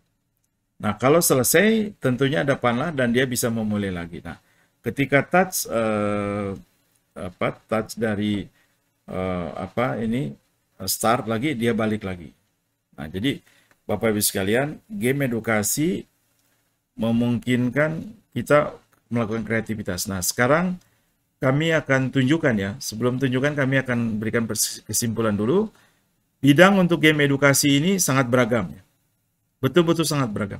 A: Nah, kalau selesai tentunya ada panah dan dia bisa memulai lagi. Nah, ketika touch uh, apa touch dari uh, apa ini start lagi dia balik lagi. Nah, jadi Bapak Ibu sekalian, game edukasi memungkinkan kita melakukan kreativitas. Nah, sekarang kami akan tunjukkan ya. Sebelum tunjukkan kami akan berikan kesimpulan dulu. Bidang untuk game edukasi ini sangat beragam ya. Betul-betul sangat beragam.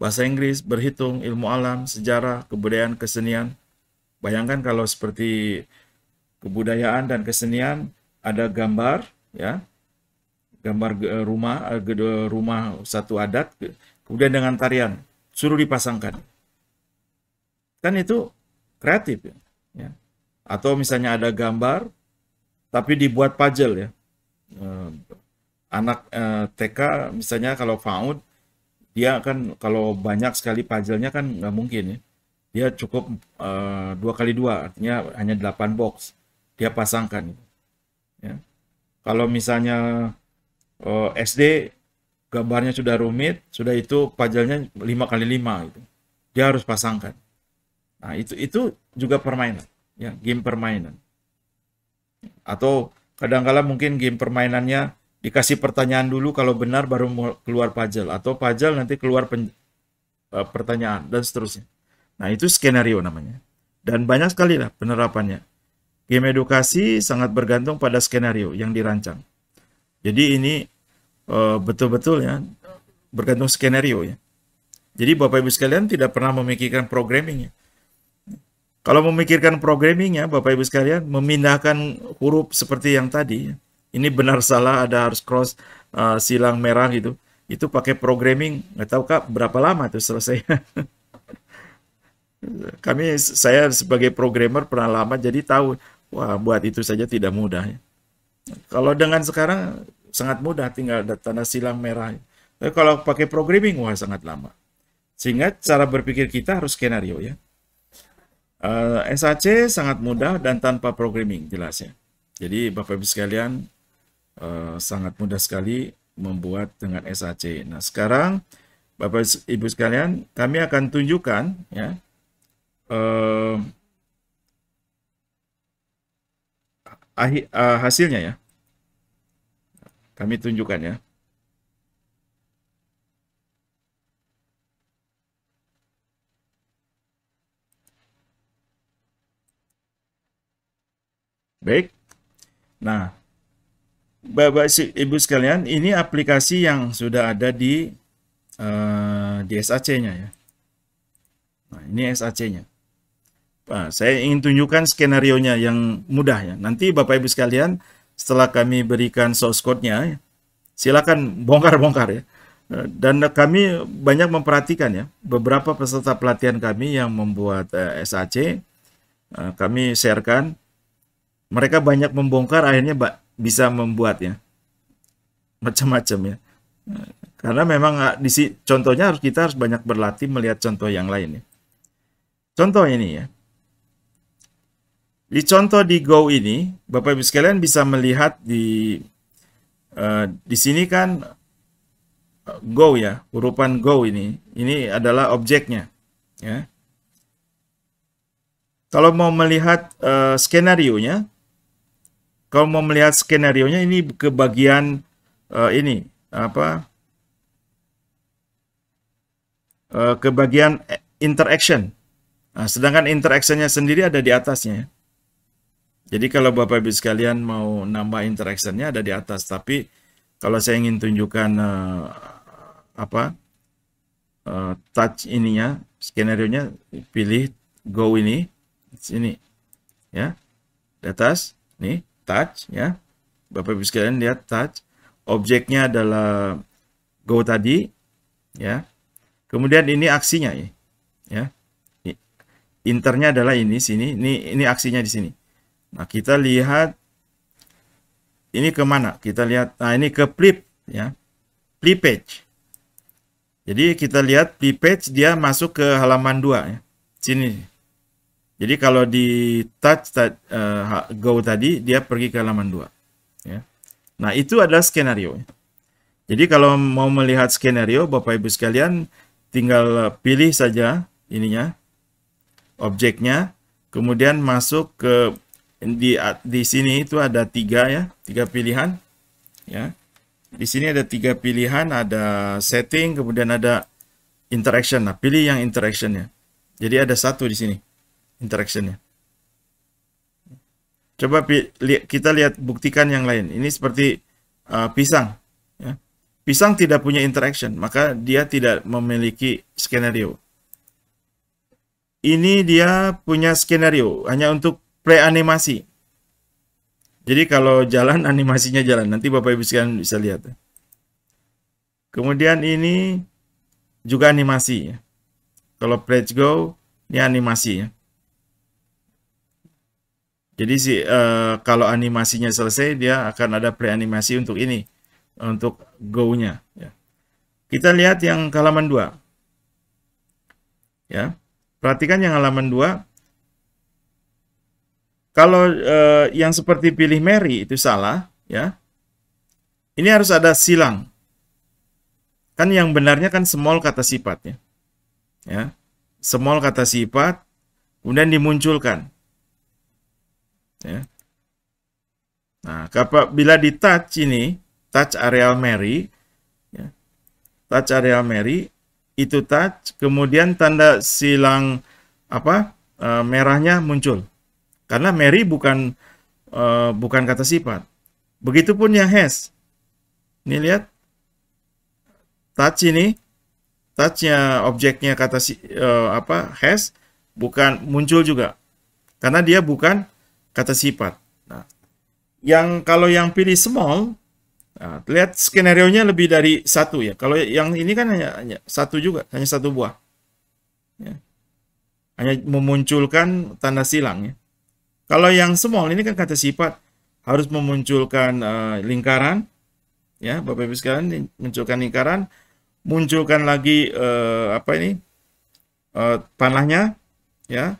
A: Bahasa Inggris, berhitung, ilmu alam, sejarah, kebudayaan, kesenian, Bayangkan kalau seperti kebudayaan dan kesenian ada gambar ya gambar eh, rumah eh, rumah satu adat kemudian dengan tarian suruh dipasangkan kan itu kreatif ya, atau misalnya ada gambar tapi dibuat puzzle ya eh, anak TK misalnya kalau faud dia kan kalau banyak sekali puzzle-nya kan nggak mungkin ya dia cukup eh, dua kali dua artinya hanya 8 box dia pasangkan ya. kalau misalnya uh, eh, SD gambarnya sudah rumit sudah itu pajalnya lima kali lima gitu. dia harus pasangkan nah itu itu juga permainan ya game permainan atau kadangkala mungkin game permainannya dikasih pertanyaan dulu kalau benar baru keluar pajal atau pajal nanti keluar pen, uh, pertanyaan dan seterusnya Nah, itu skenario namanya. Dan banyak sekali lah penerapannya. Game edukasi sangat bergantung pada skenario yang dirancang. Jadi ini eh, betul-betul ya bergantung skenario ya. Jadi Bapak Ibu sekalian tidak pernah memikirkan programmingnya. Kalau memikirkan programmingnya, Bapak Ibu sekalian memindahkan huruf seperti yang tadi. Ya. Ini benar salah ada harus cross uh, silang merah gitu. Itu pakai programming, nggak tahu kak berapa lama tuh selesai. [laughs] Kami saya sebagai programmer pernah lama jadi tahu wah buat itu saja tidak mudah. Ya. Kalau dengan sekarang sangat mudah tinggal ada tanda silang merah. Ya. Tapi kalau pakai programming wah sangat lama. Sehingga cara berpikir kita harus skenario ya. Uh, eh, SAC sangat mudah dan tanpa programming jelas ya. Jadi Bapak Ibu sekalian uh, sangat mudah sekali membuat dengan SAC. Nah, sekarang Bapak Ibu sekalian, kami akan tunjukkan ya uh, uh, hasilnya ya. Kami tunjukkan ya. Baik. Nah, Bapak Ibu sekalian, ini aplikasi yang sudah ada di uh, di SAC-nya ya. Nah, ini SAC-nya. Ah, saya ingin tunjukkan skenario nya yang mudah ya. Nanti Bapak Ibu sekalian setelah kami berikan source code-nya silakan bongkar-bongkar ya. Eh, dan kami banyak memperhatikan ya beberapa peserta pelatihan kami yang membuat uh, eh, SAC uh, eh, kami sharekan mereka banyak membongkar akhirnya bisa membuat ya macam-macam ya. Karena memang ah, di contohnya harus kita harus banyak berlatih melihat contoh yang lain ya. Contoh ini ya di contoh di Go ini, Bapak Ibu sekalian bisa melihat di uh, di sini kan eh, Go ya, urupan Go ini. Ini adalah objeknya. Ya. Kalau mau melihat uh, skenario-nya, kalau mau melihat skenario-nya ini ke bagian uh, ini apa? Uh, ke bagian interaction. Nah, sedangkan interaction-nya sendiri ada di atasnya. Ya. Jadi kalau Bapak Ibu sekalian mau nambah interaction-nya ada di atas, tapi kalau saya ingin tunjukkan uh, apa uh, touch ininya, skenario nya pilih go ini, sini ya, di atas, nih touch ya, Bapak Ibu sekalian lihat touch, objeknya adalah go tadi, ya, kemudian ini aksinya ya, ya, internya adalah ini sini, ini ini aksinya di sini Nah, kita lihat ini kemana? Kita lihat, nah ini ke flip, ya. Flip page. Jadi kita lihat flip page dia masuk ke halaman 2, ya. Sini. Jadi kalau di touch uh, go tadi, dia pergi ke halaman 2. Ya. Nah, itu adalah skenario. Ya. Jadi kalau mau melihat skenario, Bapak-Ibu sekalian, tinggal pilih saja ininya, objeknya, kemudian masuk ke di di sini itu ada tiga ya tiga pilihan ya di sini ada tiga pilihan ada setting kemudian ada interaction nah pilih yang interaction ya jadi ada satu di sini interactionnya coba kita lihat buktikan yang lain ini seperti uh, pisang ya. pisang tidak punya interaction maka dia tidak memiliki skenario ini dia punya skenario hanya untuk play animasi. Jadi kalau jalan [laughs] animasinya jalan. Nanti Bapak Ibu sekalian bisa lihat. Kemudian ini juga animasi. Kalau Pledge Go ini animasi ya. Jadi sih eh, uh, kalau animasinya selesai dia akan ada pre-animasi untuk ini untuk go-nya ya. Kita lihat yang halaman 2. Ya. Perhatikan yang halaman 2 kalau uh, yang seperti pilih Mary itu salah, ya. Ini harus ada silang. Kan yang benarnya kan small kata sifatnya. Ya. ya small kata sifat kemudian dimunculkan. Ya. Nah, bila di touch ini, touch areal Mary, ya. touch areal Mary, itu touch, kemudian tanda silang apa e, merahnya muncul. Karena Mary bukan uh, bukan kata sifat. Begitupun yang has. Ini lihat touch ini touchnya objeknya kata si, uh, apa has bukan muncul juga. Karena dia bukan kata sifat. Nah, yang kalau yang pilih small Nah, lihat skenario-nya lebih dari satu ya. Kalau yang ini kan hanya, hanya satu juga, hanya satu buah. Ya. Hanya memunculkan tanda silang ya. Kalau yang small ini kan kata sifat harus memunculkan uh, lingkaran, ya Bapak Ibu sekalian, munculkan lingkaran, munculkan lagi uh, apa ini uh, panahnya, ya.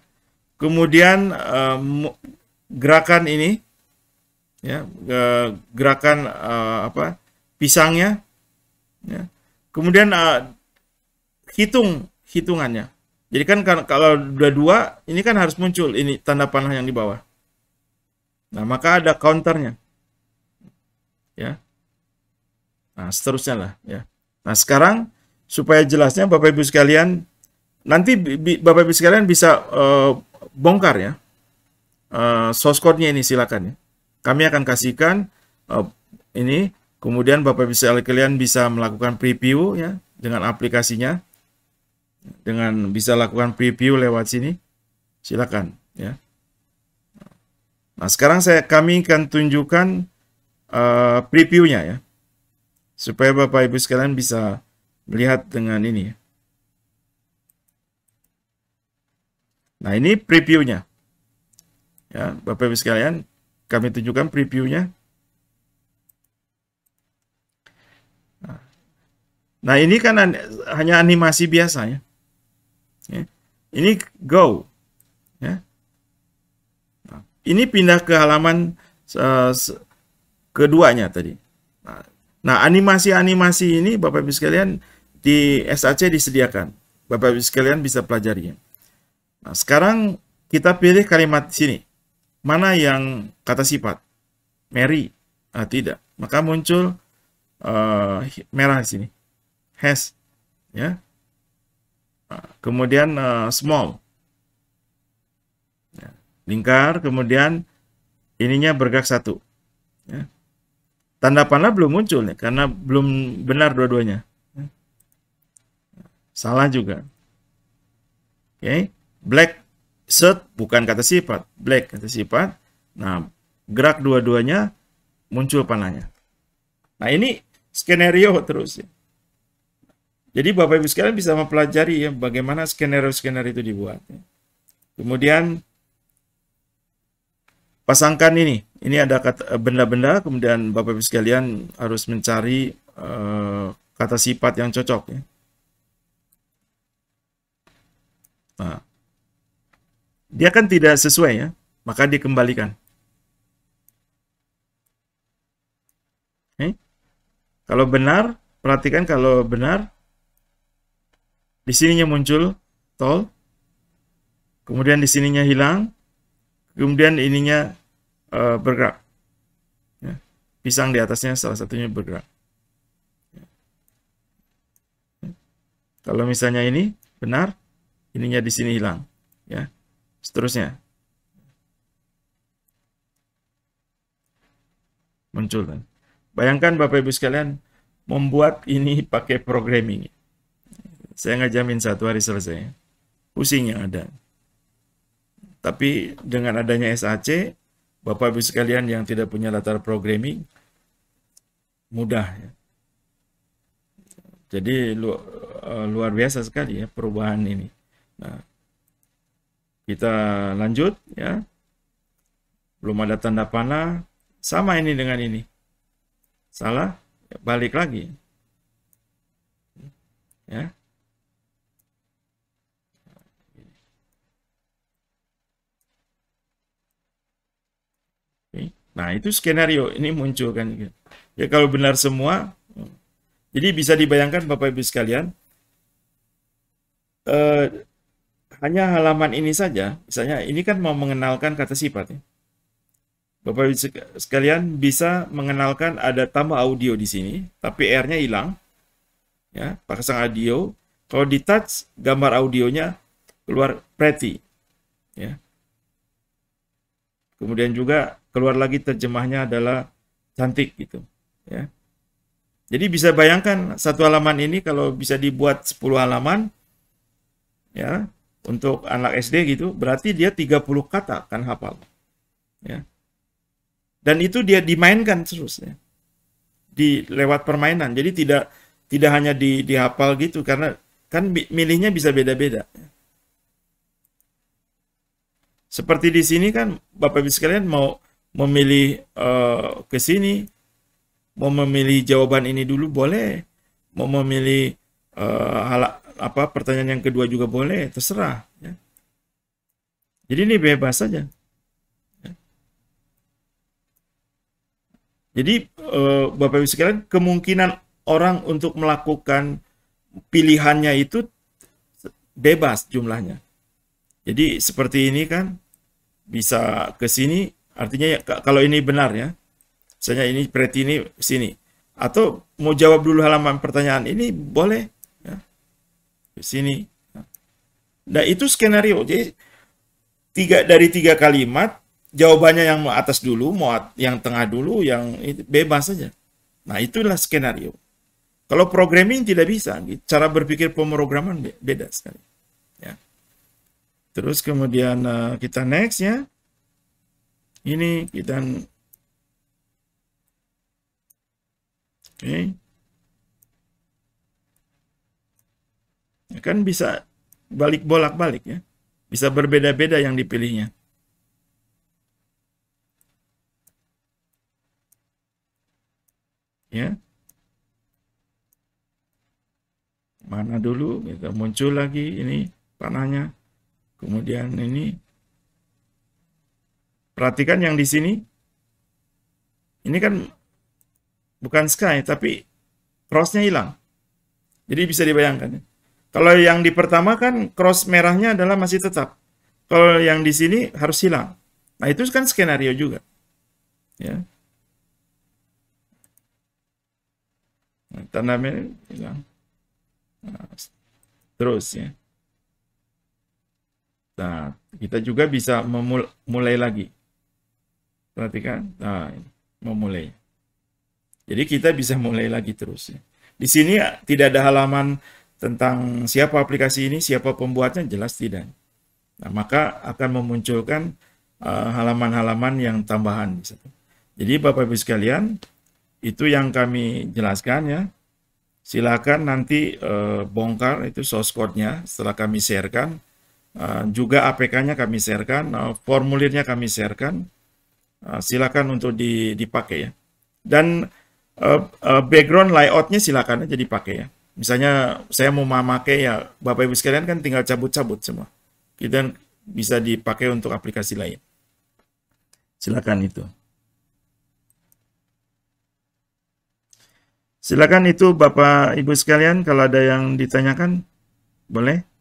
A: Kemudian uh, gerakan ini, ya uh, gerakan uh, apa pisangnya, ya. Kemudian uh, hitung hitungannya, jadi kan, kan kalau udah dua, ini kan harus muncul ini tanda panah yang di bawah. Nah, maka ada counternya. Ya. Nah, seterusnya lah ya. Nah, sekarang supaya jelasnya Bapak Ibu sekalian, nanti Bapak Ibu sekalian bisa uh, bongkar ya. Uh, source code-nya ini silakan ya. Kami akan kasihkan uh, ini kemudian Bapak Ibu sekalian bisa melakukan preview ya dengan aplikasinya dengan bisa lakukan preview lewat sini. Silakan ya. Nah, sekarang saya kami akan tunjukkan uh, previewnya ya. Supaya Bapak Ibu sekalian bisa melihat dengan ini. Ya. Nah, ini previewnya. Ya, Bapak Ibu sekalian, kami tunjukkan previewnya. Nah, ini kan hanya animasi biasa ya. Ya. Ini go. Ya. Nah, ini pindah ke halaman uh, keduanya tadi. Nah, nah, animasi-animasi ini Bapak Ibu sekalian di SAC disediakan. Bapak Ibu sekalian bisa pelajari. Nah, sekarang kita pilih kalimat sini. Mana yang kata sifat? Mary. Nah, tidak. Maka muncul uh, merah di sini. Has. Ya kemudian uh, small. Ya, lingkar, kemudian ininya bergerak satu. Ya. Tanda panah belum muncul nih, karena belum benar dua-duanya. Ya. Salah juga. Oke, okay. black set bukan kata sifat, black kata sifat. Nah, gerak dua-duanya muncul panahnya. Nah, ini skenario terus ya. Jadi Bapak Ibu sekalian bisa mempelajari ya bagaimana skenario-skenario itu dibuat. Ya. Kemudian pasangkan ini. Ini ada eh, benda-benda kemudian Bapak Ibu sekalian harus mencari uh, kata sifat yang cocok ya. Nah, dia kan tidak sesuai ya, maka dikembalikan. Eh? Kalau benar, perhatikan kalau benar di sininya muncul tol. Kemudian di sininya hilang. Kemudian ininya uh, bergerak. Ya. Pisang di atasnya salah satunya bergerak. Ya. ya. Kalau misalnya ini benar, ininya di sini hilang. Ya. Seterusnya. Muncul. Kan. Bayangkan Bapak Ibu sekalian, membuat ini pakai programming. Saya nggak jamin satu hari selesai. Pusing yang ada. Tapi dengan adanya SAC, Bapak Ibu sekalian yang tidak punya latar programming, mudah. Ya. Jadi lu, eh, luar biasa sekali ya perubahan ini. Nah, kita lanjut ya. Belum ada tanda panah, sama ini dengan ini. Salah, balik lagi. Ya. Nah, itu skenario ini muncul kan. Gitu. Ya kalau benar semua, jadi bisa dibayangkan Bapak Ibu sekalian, eh, hanya halaman ini saja, misalnya ini kan mau mengenalkan kata sifat ya. Bapak Ibu sekalian bisa mengenalkan ada tambah audio di sini, tapi R-nya hilang. Ya, sang audio. Kalau di touch gambar audionya keluar pretty. Ya. Kemudian juga keluar lagi terjemahnya adalah cantik gitu, ya. Jadi bisa bayangkan satu halaman ini kalau bisa dibuat 10 halaman ya untuk anak SD gitu, berarti dia 30 kata kan hafal. Ya. Dan itu dia dimainkan terus ya. Di lewat permainan. Jadi tidak tidak hanya di dihafal gitu karena kan milihnya bisa beda-beda. Ya. Seperti di sini kan Bapak Ibu sekalian mau memilih uh, ke sini, mau memilih jawaban ini dulu boleh, mau memilih uh, eh, hal, apa pertanyaan yang kedua juga boleh, terserah. Ya. Jadi ini bebas saja. Ya. Jadi uh, Bapak Ibu sekalian kemungkinan orang untuk melakukan pilihannya itu bebas jumlahnya. Jadi seperti ini kan bisa ke sini, artinya ya, kalau ini benar ya. Misalnya ini preti ini sini. Atau mau jawab dulu halaman pertanyaan ini boleh ya. Ke sini. Ya. Nah, itu skenario. Jadi tiga dari tiga kalimat jawabannya yang mau atas dulu, mau yang tengah dulu, yang itu, bebas saja. Nah, itulah skenario. Kalau programming tidak bisa, gitu. cara berpikir pemrograman beda sekali. Terus kemudian uh, kita next ya. Ini kita Oke. Okay. kan bisa balik bolak-balik ya. Bisa berbeda-beda yang dipilihnya. Ya. Mana dulu, kita muncul lagi ini panahnya. Kemudian ini perhatikan yang di sini. Ini kan bukan sky tapi crossnya hilang. Jadi bisa dibayangkan. Kalau yang di pertama kan cross merahnya adalah masih tetap. Kalau yang di sini harus hilang. Nah itu kan skenario juga. Ya. Nah, tanda merah hilang. Nah, terus ya. Nah, kita juga bisa memulai lagi. Perhatikan, nah, memulai. Jadi kita bisa mulai lagi terus. Ya. Di sini ya, tidak ada halaman tentang siapa aplikasi ini, siapa pembuatnya, jelas tidak. Nah, maka akan memunculkan eh, halaman-halaman uh, yang tambahan. Jadi Bapak-Ibu sekalian, itu yang kami jelaskan ya. Silakan nanti uh, bongkar itu source code-nya setelah kami sharekan Ah, juga APK-nya kami sharekan, uh, formulirnya kami sharekan. Uh, silakan untuk di, dipakai ya. Dan uh, uh, background layoutnya silakan aja dipakai ya. Misalnya saya mau memakai ya Bapak Ibu sekalian kan tinggal cabut-cabut semua. Kita bisa dipakai untuk aplikasi lain. Silakan itu. Silakan itu Bapak Ibu sekalian kalau ada yang ditanyakan boleh.